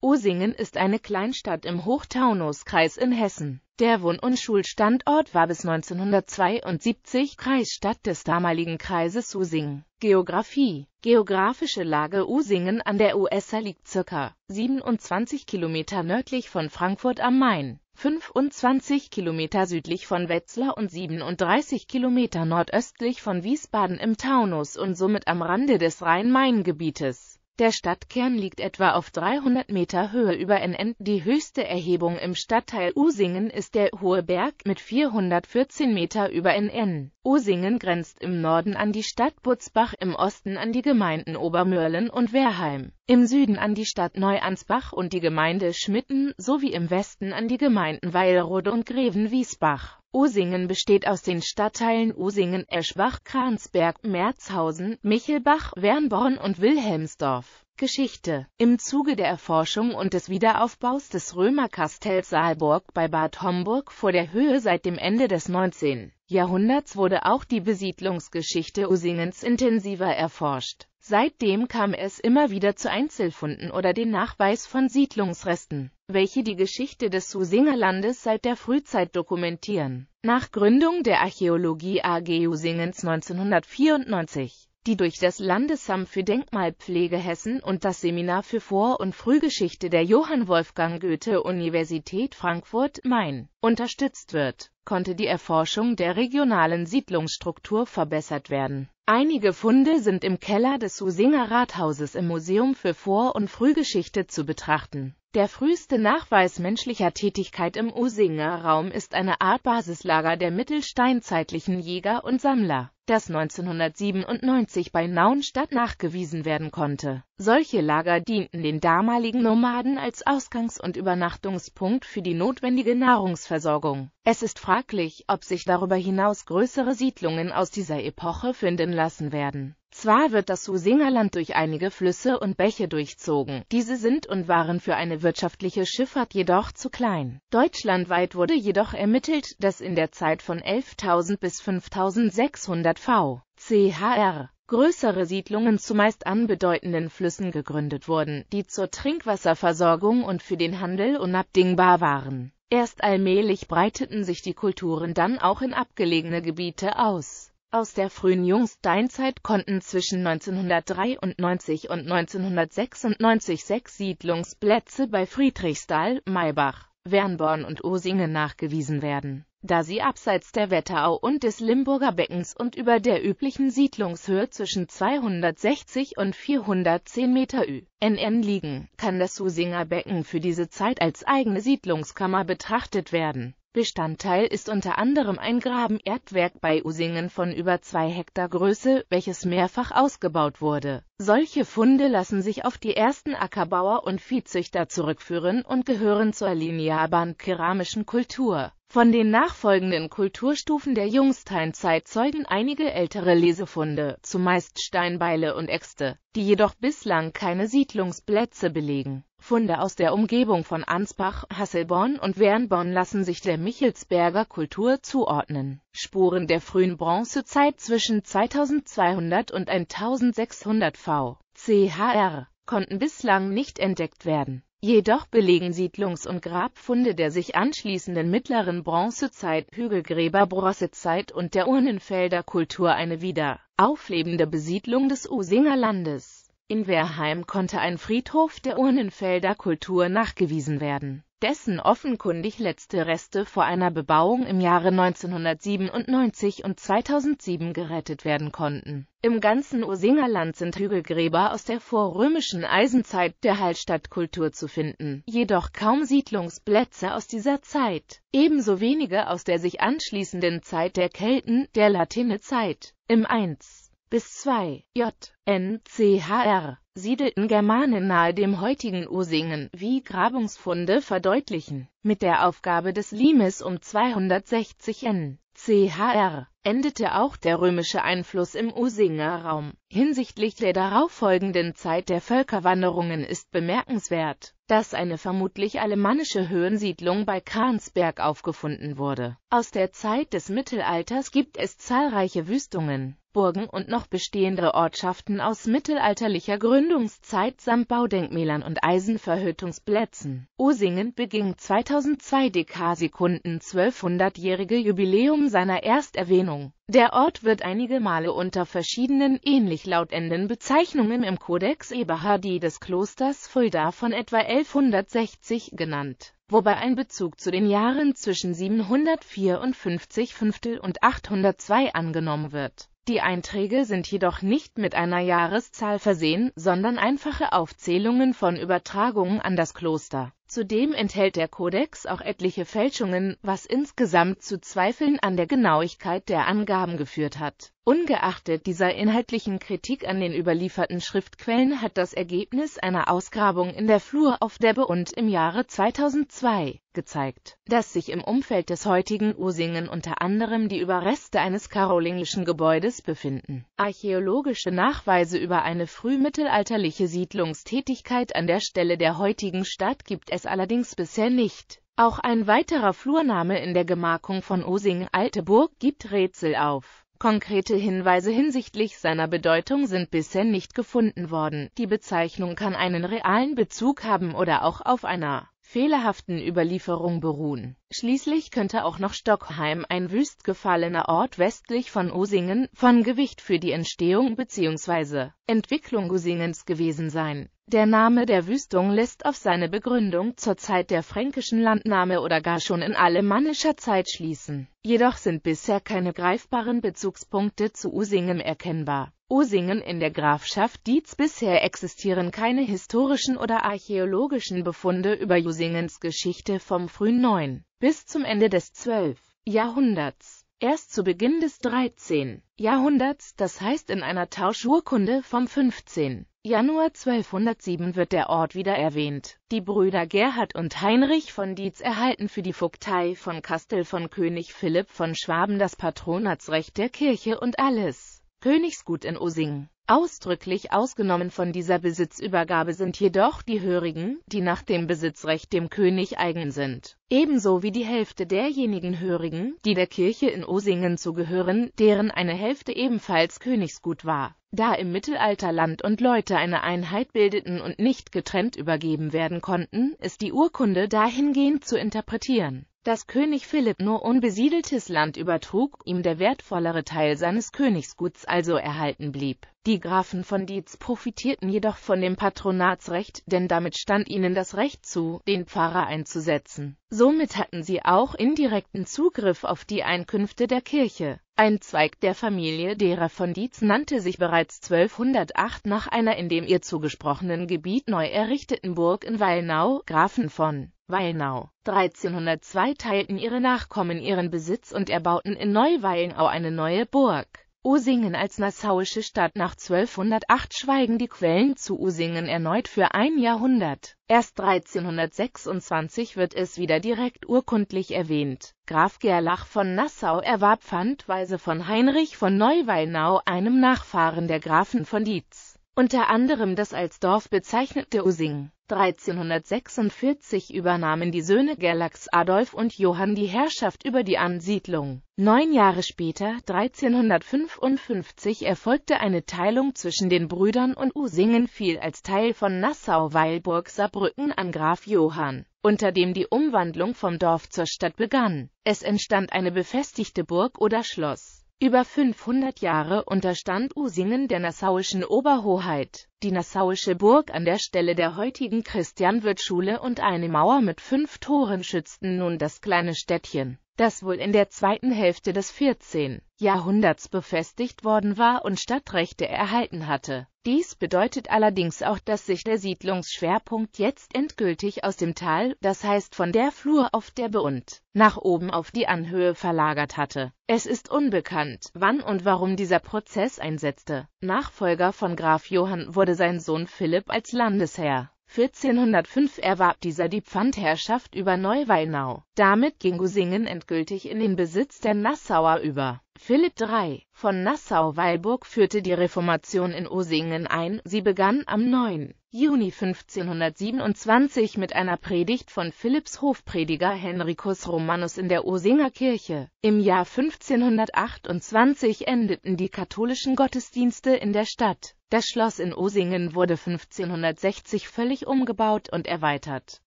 Usingen ist eine Kleinstadt im Hochtaunuskreis in Hessen. Der Wohn- und Schulstandort war bis 1972 Kreisstadt des damaligen Kreises Usingen. Geografie Geografische Lage Usingen an der USA liegt ca. 27 Kilometer nördlich von Frankfurt am Main, 25 Kilometer südlich von Wetzlar und 37 Kilometer nordöstlich von Wiesbaden im Taunus und somit am Rande des Rhein-Main-Gebietes der Stadtkern liegt etwa auf 300 Meter Höhe über NN. Die höchste Erhebung im Stadtteil Usingen ist der Hohe Berg mit 414 Meter über NN. Usingen grenzt im Norden an die Stadt Butzbach, im Osten an die Gemeinden Obermörlen und Werheim, im Süden an die Stadt Neuansbach und die Gemeinde Schmitten sowie im Westen an die Gemeinden Weilrode und Greven-Wiesbach. Usingen besteht aus den Stadtteilen Usingen, Eschbach, Kransberg, Merzhausen, Michelbach, Wernborn und Wilhelmsdorf. Geschichte Im Zuge der Erforschung und des Wiederaufbaus des Römerkastells Saalburg bei Bad Homburg vor der Höhe seit dem Ende des 19. Jahrhunderts wurde auch die Besiedlungsgeschichte Usingens intensiver erforscht. Seitdem kam es immer wieder zu Einzelfunden oder den Nachweis von Siedlungsresten, welche die Geschichte des Susingerlandes seit der Frühzeit dokumentieren. Nach Gründung der Archäologie AG Usingens 1994, die durch das Landesamt für Denkmalpflege Hessen und das Seminar für Vor- und Frühgeschichte der Johann Wolfgang Goethe Universität Frankfurt-Main unterstützt wird konnte die Erforschung der regionalen Siedlungsstruktur verbessert werden. Einige Funde sind im Keller des Usinger Rathauses im Museum für Vor- und Frühgeschichte zu betrachten. Der früheste Nachweis menschlicher Tätigkeit im Usinger Raum ist eine Art Basislager der mittelsteinzeitlichen Jäger und Sammler das 1997 bei Naunstadt nachgewiesen werden konnte. Solche Lager dienten den damaligen Nomaden als Ausgangs- und Übernachtungspunkt für die notwendige Nahrungsversorgung. Es ist fraglich, ob sich darüber hinaus größere Siedlungen aus dieser Epoche finden lassen werden zwar wird das Husingerland durch einige Flüsse und Bäche durchzogen, diese sind und waren für eine wirtschaftliche Schifffahrt jedoch zu klein. Deutschlandweit wurde jedoch ermittelt, dass in der Zeit von 11.000 bis 5.600 v. chr. größere Siedlungen zumeist an bedeutenden Flüssen gegründet wurden, die zur Trinkwasserversorgung und für den Handel unabdingbar waren. Erst allmählich breiteten sich die Kulturen dann auch in abgelegene Gebiete aus aus der frühen Jungsteinzeit konnten zwischen 1993 und 1996 sechs Siedlungsplätze bei Friedrichsthal, Maybach, Wernborn und Osingen nachgewiesen werden, da sie abseits der Wetterau und des Limburger Beckens und über der üblichen Siedlungshöhe zwischen 260 und 410 Meter NN liegen, kann das Osinger Becken für diese Zeit als eigene Siedlungskammer betrachtet werden Bestandteil ist unter anderem ein Grabenerdwerk bei Usingen von über zwei Hektar Größe, welches mehrfach ausgebaut wurde. Solche Funde lassen sich auf die ersten Ackerbauer und Viehzüchter zurückführen und gehören zur linearbaren keramischen Kultur von den nachfolgenden Kulturstufen der Jungsteinzeit zeugen einige ältere Lesefunde, zumeist Steinbeile und Äxte, die jedoch bislang keine Siedlungsplätze belegen. Funde aus der Umgebung von Ansbach, Hasselborn und Wernborn lassen sich der Michelsberger Kultur zuordnen. Spuren der frühen Bronzezeit zwischen 2200 und 1600 v. chr. konnten bislang nicht entdeckt werden Jedoch belegen Siedlungs- und Grabfunde der sich anschließenden mittleren Bronzezeit, Hügelgräber Bronzezeit und der Urnenfelder Kultur eine wieder auflebende Besiedlung des Usinger Landes. In Werheim konnte ein Friedhof der Urnenfelder Kultur nachgewiesen werden dessen offenkundig letzte Reste vor einer Bebauung im Jahre 1997 und 2007 gerettet werden konnten. Im ganzen Ursingerland sind Hügelgräber aus der vorrömischen Eisenzeit der Hallstattkultur zu finden, jedoch kaum Siedlungsplätze aus dieser Zeit, ebenso wenige aus der sich anschließenden Zeit der Kelten, der Latinezeit. Im 1 bis 2 J. N. C. H. R siedelten Germanen nahe dem heutigen Usingen, wie Grabungsfunde verdeutlichen. Mit der Aufgabe des Limes um 260 n. CHR endete auch der römische Einfluss im Usinger Raum. Hinsichtlich der darauffolgenden Zeit der Völkerwanderungen ist bemerkenswert, dass eine vermutlich alemannische Höhensiedlung bei Kransberg aufgefunden wurde. Aus der Zeit des Mittelalters gibt es zahlreiche Wüstungen Burgen und noch bestehende Ortschaften aus mittelalterlicher Gründungszeit samt Baudenkmälern und Eisenverhüttungsplätzen. Osingen beging 2002 DK Sekunden 1200-jährige Jubiläum seiner Ersterwähnung. Der Ort wird einige Male unter verschiedenen ähnlich lautenden Bezeichnungen im Codex Eberhardi des Klosters Fulda von etwa 1160 genannt, wobei ein Bezug zu den Jahren zwischen 754 Fünftel und 802 angenommen wird die Einträge sind jedoch nicht mit einer Jahreszahl versehen, sondern einfache Aufzählungen von Übertragungen an das Kloster Zudem enthält der Kodex auch etliche Fälschungen, was insgesamt zu Zweifeln an der Genauigkeit der Angaben geführt hat. Ungeachtet dieser inhaltlichen Kritik an den überlieferten Schriftquellen hat das Ergebnis einer Ausgrabung in der Flur auf Debbe und im Jahre 2002 gezeigt, dass sich im Umfeld des heutigen Usingen unter anderem die Überreste eines karolingischen Gebäudes befinden. Archäologische Nachweise über eine frühmittelalterliche Siedlungstätigkeit an der Stelle der heutigen Stadt gibt es es allerdings bisher nicht. Auch ein weiterer Flurname in der Gemarkung von Osing-Alteburg gibt Rätsel auf. Konkrete Hinweise hinsichtlich seiner Bedeutung sind bisher nicht gefunden worden. Die Bezeichnung kann einen realen Bezug haben oder auch auf einer fehlerhaften Überlieferung beruhen. Schließlich könnte auch noch Stockheim, ein wüst gefallener Ort westlich von Usingen, von Gewicht für die Entstehung bzw. Entwicklung Usingens gewesen sein. Der Name der Wüstung lässt auf seine Begründung zur Zeit der fränkischen Landnahme oder gar schon in alemannischer Zeit schließen. Jedoch sind bisher keine greifbaren Bezugspunkte zu Usingen erkennbar. Usingen in der Grafschaft Dietz bisher existieren keine historischen oder archäologischen Befunde über Usingens Geschichte vom frühen 9 bis zum Ende des 12. Jahrhunderts. Erst zu Beginn des 13. Jahrhunderts, das heißt in einer Tauschurkunde vom 15. Januar 1207 wird der Ort wieder erwähnt. Die Brüder Gerhard und Heinrich von Dietz erhalten für die Vogtei von Kastel von König Philipp von Schwaben das Patronatsrecht der Kirche und alles Königsgut in Osing. Ausdrücklich ausgenommen von dieser Besitzübergabe sind jedoch die Hörigen, die nach dem Besitzrecht dem König eigen sind, ebenso wie die Hälfte derjenigen Hörigen, die der Kirche in Osingen zugehören, deren eine Hälfte ebenfalls Königsgut war. Da im Mittelalter Land und Leute eine Einheit bildeten und nicht getrennt übergeben werden konnten, ist die Urkunde dahingehend zu interpretieren dass König Philipp nur unbesiedeltes Land übertrug, ihm der wertvollere Teil seines Königsguts also erhalten blieb. Die Grafen von Dietz profitierten jedoch von dem Patronatsrecht, denn damit stand ihnen das Recht zu, den Pfarrer einzusetzen. Somit hatten sie auch indirekten Zugriff auf die Einkünfte der Kirche. Ein Zweig der Familie derer von Dietz nannte sich bereits 1208 nach einer in dem ihr zugesprochenen Gebiet neu errichteten Burg in Weilnau, Grafen von Weilnau. 1302 teilten ihre Nachkommen ihren Besitz und erbauten in Neuweilnau eine neue Burg. Usingen als nassauische Stadt nach 1208 schweigen die Quellen zu Usingen erneut für ein Jahrhundert. Erst 1326 wird es wieder direkt urkundlich erwähnt. Graf Gerlach von Nassau erwarb pfandweise von Heinrich von Neuweilnau, einem Nachfahren der Grafen von Dietz, unter anderem das als Dorf bezeichnete Usingen. 1346 übernahmen die Söhne Galax Adolf und Johann die Herrschaft über die Ansiedlung. Neun Jahre später, 1355, erfolgte eine Teilung zwischen den Brüdern und Usingen fiel als Teil von Nassau-Weilburg-Saarbrücken an Graf Johann, unter dem die Umwandlung vom Dorf zur Stadt begann. Es entstand eine befestigte Burg oder Schloss. Über 500 Jahre unterstand Usingen der nassauischen Oberhoheit. Die nassauische Burg an der Stelle der heutigen christian wirth und eine Mauer mit fünf Toren schützten nun das kleine Städtchen das wohl in der zweiten Hälfte des 14. Jahrhunderts befestigt worden war und Stadtrechte erhalten hatte. Dies bedeutet allerdings auch, dass sich der Siedlungsschwerpunkt jetzt endgültig aus dem Tal, das heißt von der Flur auf der Beund, nach oben auf die Anhöhe verlagert hatte. Es ist unbekannt, wann und warum dieser Prozess einsetzte. Nachfolger von Graf Johann wurde sein Sohn Philipp als Landesherr. 1405 erwarb dieser die Pfandherrschaft über Neuweinau. Damit ging Gusingen endgültig in den Besitz der Nassauer über Philipp III. von Nassau-Weilburg führte die Reformation in Osingen ein, sie begann am 9. Juni 1527 mit einer Predigt von Philipps Hofprediger Henricus Romanus in der Osinger Kirche. Im Jahr 1528 endeten die katholischen Gottesdienste in der Stadt. Das Schloss in Osingen wurde 1560 völlig umgebaut und erweitert.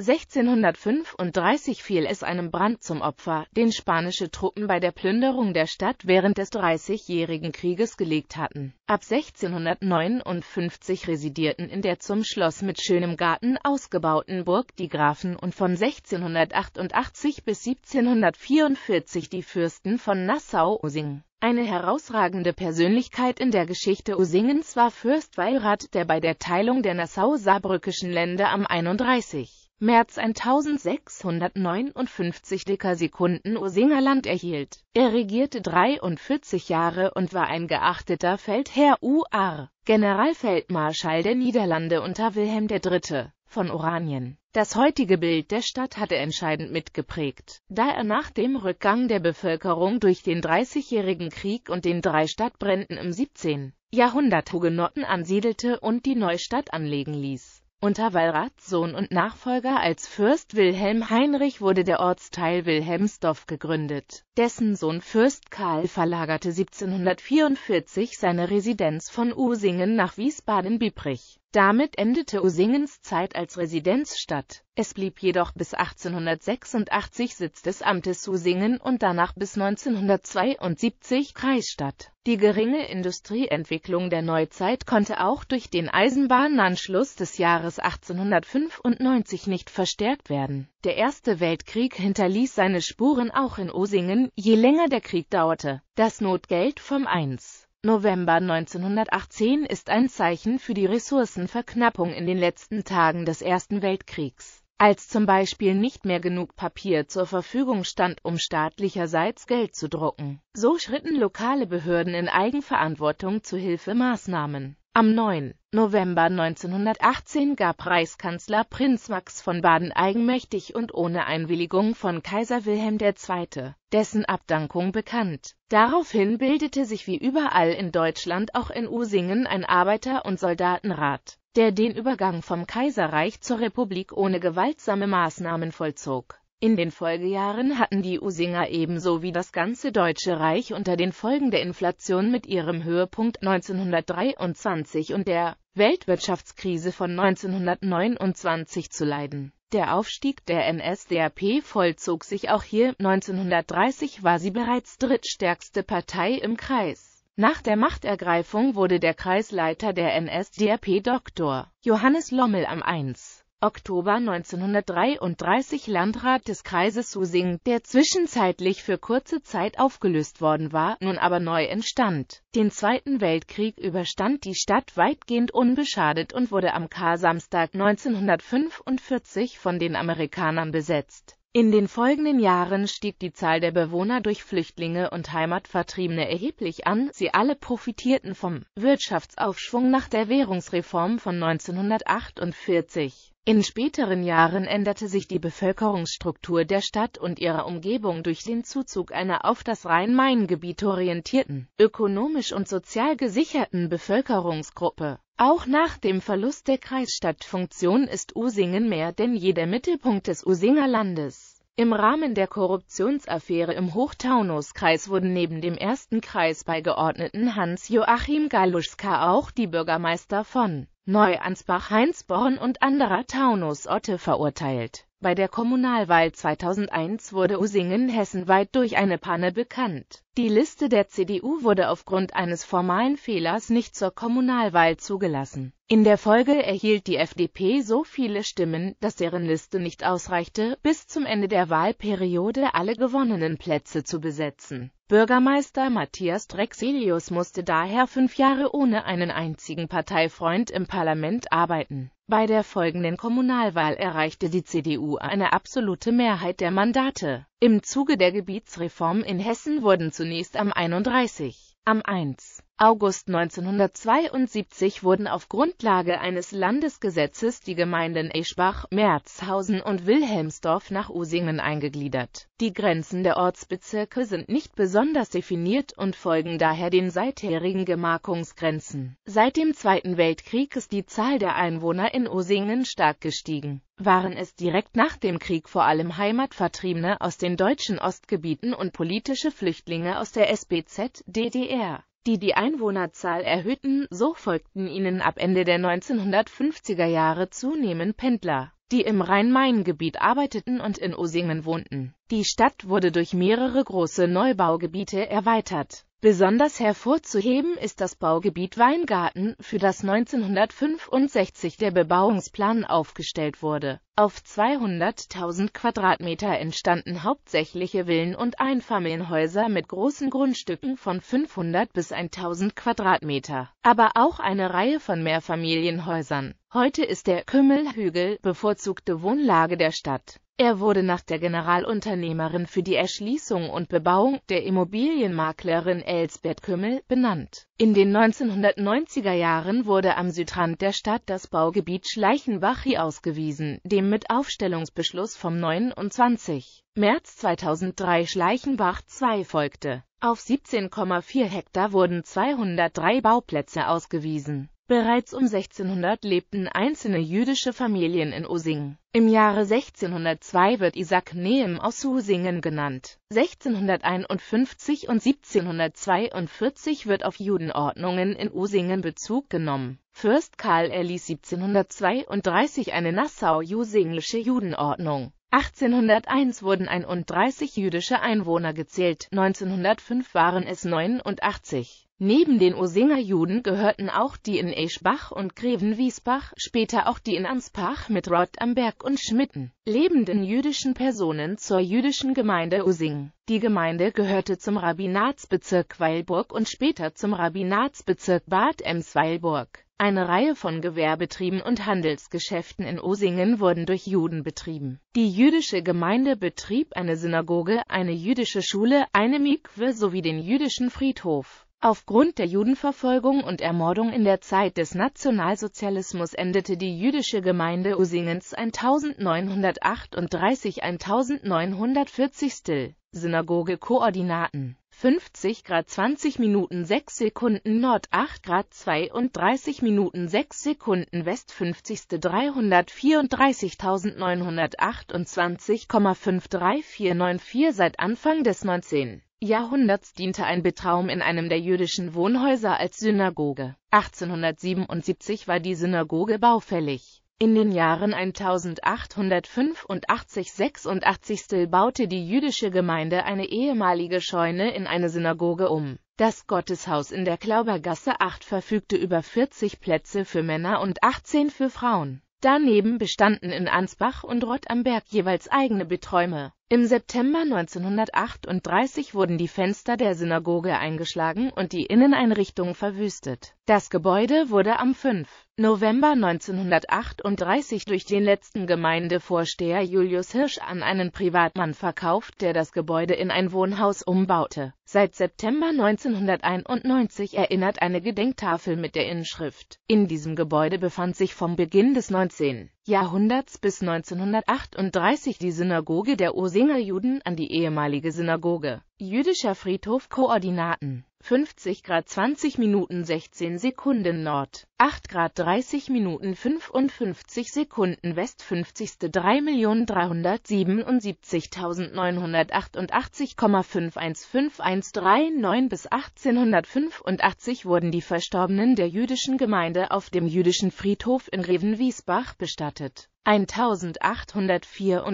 1635 fiel es einem Brand zum Opfer, den spanische Truppen bei der Plünderung der Stadt während des Dreißigjährigen Krieges gelegt hatten. Ab 1659 residierten in der zum Schloss mit schönem Garten ausgebauten Burg die Grafen und von 1688 bis 1744 die Fürsten von nassau using Eine herausragende Persönlichkeit in der Geschichte Usingens war Fürst Weyrath, der bei der Teilung der Nassau-Saarbrückischen Länder am 31. März 1659 Dekasekunden Land erhielt. Er regierte 43 Jahre und war ein geachteter Feldherr U.R. Generalfeldmarschall der Niederlande unter Wilhelm III. von Oranien. Das heutige Bild der Stadt hatte entscheidend mitgeprägt, da er nach dem Rückgang der Bevölkerung durch den Dreißigjährigen Krieg und den drei Stadtbränden im 17. Jahrhundert Hugenotten ansiedelte und die Neustadt anlegen ließ unter Wallraths Sohn und Nachfolger als Fürst Wilhelm Heinrich wurde der Ortsteil Wilhelmsdorf gegründet. Dessen Sohn Fürst Karl verlagerte 1744 seine Residenz von Usingen nach Wiesbaden-Biebrich damit endete Usingens Zeit als Residenzstadt. Es blieb jedoch bis 1886 Sitz des Amtes Usingen und danach bis 1972 Kreisstadt. Die geringe Industrieentwicklung der Neuzeit konnte auch durch den Eisenbahnanschluss des Jahres 1895 nicht verstärkt werden. Der Erste Weltkrieg hinterließ seine Spuren auch in Usingen, je länger der Krieg dauerte. Das Notgeld vom 1. November 1918 ist ein Zeichen für die Ressourcenverknappung in den letzten Tagen des Ersten Weltkriegs als zum Beispiel nicht mehr genug Papier zur Verfügung stand, um staatlicherseits Geld zu drucken. So schritten lokale Behörden in Eigenverantwortung zu Hilfemaßnahmen. Am 9. November 1918 gab Reichskanzler Prinz Max von Baden eigenmächtig und ohne Einwilligung von Kaiser Wilhelm II. dessen Abdankung bekannt. Daraufhin bildete sich wie überall in Deutschland auch in Usingen ein Arbeiter- und Soldatenrat, der den Übergang vom Kaiserreich zur Republik ohne gewaltsame Maßnahmen vollzog in den Folgejahren hatten die Usinger ebenso wie das ganze Deutsche Reich unter den Folgen der Inflation mit ihrem Höhepunkt 1923 und der Weltwirtschaftskrise von 1929 zu leiden. Der Aufstieg der NSDAP vollzog sich auch hier, 1930 war sie bereits drittstärkste Partei im Kreis. Nach der Machtergreifung wurde der Kreisleiter der NSDAP Dr. Johannes Lommel am 1. Oktober 1933 Landrat des Kreises Susing, der zwischenzeitlich für kurze Zeit aufgelöst worden war, nun aber neu entstand. Den Zweiten Weltkrieg überstand die Stadt weitgehend unbeschadet und wurde am Karsamstag 1945 von den Amerikanern besetzt. In den folgenden Jahren stieg die Zahl der Bewohner durch Flüchtlinge und Heimatvertriebene erheblich an, sie alle profitierten vom Wirtschaftsaufschwung nach der Währungsreform von 1948. In späteren Jahren änderte sich die Bevölkerungsstruktur der Stadt und ihrer Umgebung durch den Zuzug einer auf das Rhein-Main-Gebiet orientierten, ökonomisch und sozial gesicherten Bevölkerungsgruppe. Auch nach dem Verlust der Kreisstadtfunktion ist Usingen mehr denn je der Mittelpunkt des Usinger Landes. Im Rahmen der Korruptionsaffäre im Hochtaunuskreis wurden neben dem ersten Kreisbeigeordneten Hans-Joachim Galuschka auch die Bürgermeister von Neuansbach, Heinsborn und anderer Taunus-Otte verurteilt. Bei der Kommunalwahl 2001 wurde Usingen hessenweit durch eine Panne bekannt. Die Liste der CDU wurde aufgrund eines formalen Fehlers nicht zur Kommunalwahl zugelassen. In der Folge erhielt die FDP so viele Stimmen, dass deren Liste nicht ausreichte, bis zum Ende der Wahlperiode alle gewonnenen Plätze zu besetzen. Bürgermeister Matthias Drexelius musste daher fünf Jahre ohne einen einzigen Parteifreund im Parlament arbeiten. Bei der folgenden Kommunalwahl erreichte die CDU eine absolute Mehrheit der Mandate. Im Zuge der Gebietsreform in Hessen wurden zunächst am 31. Am 1. August 1972 wurden auf Grundlage eines Landesgesetzes die Gemeinden Eschbach, Merzhausen und Wilhelmsdorf nach Usingen eingegliedert. Die Grenzen der Ortsbezirke sind nicht besonders definiert und folgen daher den seitherigen Gemarkungsgrenzen. Seit dem Zweiten Weltkrieg ist die Zahl der Einwohner in Usingen stark gestiegen waren es direkt nach dem Krieg vor allem Heimatvertriebene aus den deutschen Ostgebieten und politische Flüchtlinge aus der SBZ, DDR die die Einwohnerzahl erhöhten, so folgten ihnen ab Ende der 1950er Jahre zunehmend Pendler, die im Rhein-Main-Gebiet arbeiteten und in Usingen wohnten. Die Stadt wurde durch mehrere große Neubaugebiete erweitert Besonders hervorzuheben ist das Baugebiet Weingarten, für das 1965 der Bebauungsplan aufgestellt wurde. Auf 200.000 Quadratmeter entstanden hauptsächliche Villen und Einfamilienhäuser mit großen Grundstücken von 500 bis 1000 Quadratmeter, aber auch eine Reihe von Mehrfamilienhäusern. Heute ist der Kümmelhügel bevorzugte Wohnlage der Stadt. Er wurde nach der Generalunternehmerin für die Erschließung und Bebauung der Immobilienmaklerin Elsbert Kümmel benannt. In den 1990er Jahren wurde am Südrand der Stadt das Baugebiet Schleichenbachi ausgewiesen, dem mit Aufstellungsbeschluss vom 29. März 2003 Schleichenbach 2 folgte. Auf 17,4 Hektar wurden 203 Bauplätze ausgewiesen Bereits um 1600 lebten einzelne jüdische Familien in Usingen. Im Jahre 1602 wird Isaac Nehem aus Usingen genannt. 1651 und 1742 wird auf Judenordnungen in Usingen Bezug genommen. Fürst Karl erließ 1732 eine Nassau-Usinglische Judenordnung. 1801 wurden 31 jüdische Einwohner gezählt, 1905 waren es 89. Neben den Osinger Juden gehörten auch die in Eschbach und Grevenwiesbach, später auch die in Ansbach mit Rott am Berg und Schmitten, lebenden jüdischen Personen zur jüdischen Gemeinde Using. Die Gemeinde gehörte zum Rabbinatsbezirk Weilburg und später zum Rabbinatsbezirk Bad Ems-Weilburg. Eine Reihe von Gewerbetrieben und Handelsgeschäften in Osingen wurden durch Juden betrieben. Die jüdische Gemeinde betrieb eine Synagoge, eine jüdische Schule, eine Mikwe sowie den jüdischen Friedhof. Aufgrund der Judenverfolgung und Ermordung in der Zeit des Nationalsozialismus endete die jüdische Gemeinde Usingens 1938-1940 Synagoge Koordinaten 50 Grad 20 Minuten 6 Sekunden Nord 8 Grad 32 Minuten 6 Sekunden West 50. 334.928,53494 seit Anfang des 19. Jahrhunderts diente ein Betraum in einem der jüdischen Wohnhäuser als Synagoge. 1877 war die Synagoge baufällig. In den Jahren 1885 86 baute die jüdische Gemeinde eine ehemalige Scheune in eine Synagoge um. Das Gotteshaus in der Klaubergasse 8 verfügte über 40 Plätze für Männer und 18 für Frauen. Daneben bestanden in Ansbach und Rott am Berg jeweils eigene Beträume. Im September 1938 wurden die Fenster der Synagoge eingeschlagen und die Inneneinrichtung verwüstet. Das Gebäude wurde am 5. November 1938 durch den letzten Gemeindevorsteher Julius Hirsch an einen Privatmann verkauft, der das Gebäude in ein Wohnhaus umbaute. Seit September 1991 erinnert eine Gedenktafel mit der Inschrift. In diesem Gebäude befand sich vom Beginn des 19. Jahrhunderts bis 1938 die Synagoge der Osinger Juden an die ehemalige Synagoge Jüdischer Friedhof Koordinaten 50 Grad 20 Minuten 16 Sekunden Nord, 8 Grad 30 Minuten 55 Sekunden West 50. 3.377.988,5151539 bis 1885 wurden die Verstorbenen der jüdischen Gemeinde auf dem jüdischen Friedhof in Reven-Wiesbach bestattet 1884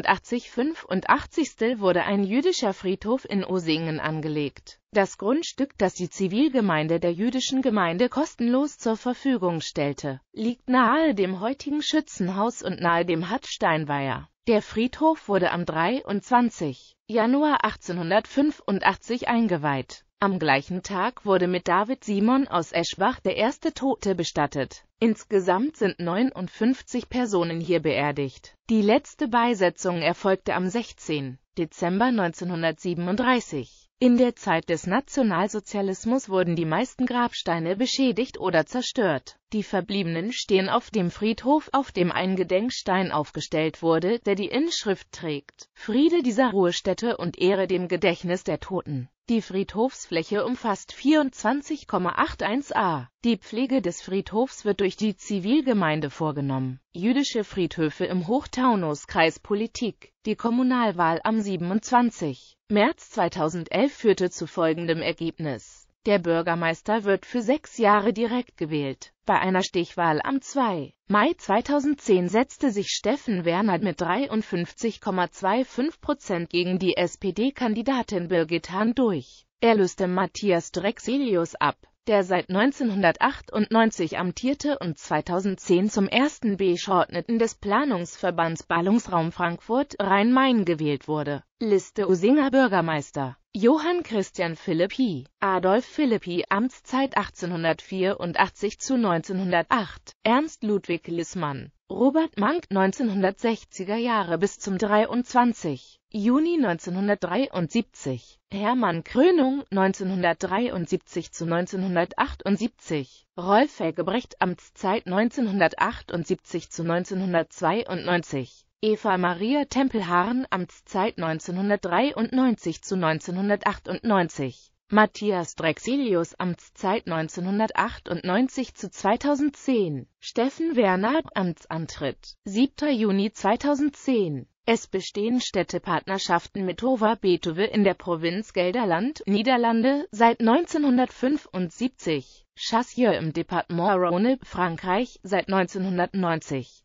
85. wurde ein jüdischer Friedhof in Osingen angelegt. Das Grundstück, das die Zivilgemeinde der jüdischen Gemeinde kostenlos zur Verfügung stellte, liegt nahe dem heutigen Schützenhaus und nahe dem Hattsteinweiher. Der Friedhof wurde am 23. Januar 1885 eingeweiht am gleichen Tag wurde mit David Simon aus Eschbach der erste Tote bestattet. Insgesamt sind 59 Personen hier beerdigt. Die letzte Beisetzung erfolgte am 16. Dezember 1937. In der Zeit des Nationalsozialismus wurden die meisten Grabsteine beschädigt oder zerstört. Die verbliebenen stehen auf dem Friedhof, auf dem ein Gedenkstein aufgestellt wurde, der die Inschrift trägt: Friede dieser Ruhestätte und Ehre dem Gedächtnis der Toten. Die Friedhofsfläche umfasst 24,81 A. Die Pflege des Friedhofs wird durch die Zivilgemeinde vorgenommen. Jüdische Friedhöfe im Hochtaunuskreis Politik. Die Kommunalwahl am 27. März 2011 führte zu folgendem Ergebnis der Bürgermeister wird für sechs Jahre direkt gewählt. Bei einer Stichwahl am 2. Mai 2010 setzte sich Steffen Werner mit 53,25 Prozent gegen die SPD-Kandidatin Birgit Hahn durch. Er löste Matthias Drexelius ab, der seit 1998 amtierte und 2010 zum ersten Beschordneten des Planungsverbands Ballungsraum Frankfurt-Rhein-Main gewählt wurde. Liste Usinger Bürgermeister Johann Christian Philippi, Adolf Philippi, Amtszeit 1884 zu 1908, Ernst Ludwig Lissmann, Robert Mank 1960er Jahre bis zum 23. Juni 1973, Hermann Krönung 1973 zu 1978, Rolf Helgebrecht Amtszeit 1978 zu 1992 Eva Maria Tempelharn Amtszeit 1993 zu 1998. Matthias Drexelius Amtszeit 1998 zu 2010. Steffen Werner Amtsantritt 7. Juni 2010. Es bestehen Städtepartnerschaften mit Hova Betuwe in der Provinz Gelderland, Niederlande, seit 1975, Chassieux im Departement Rhône, Frankreich, seit 1990.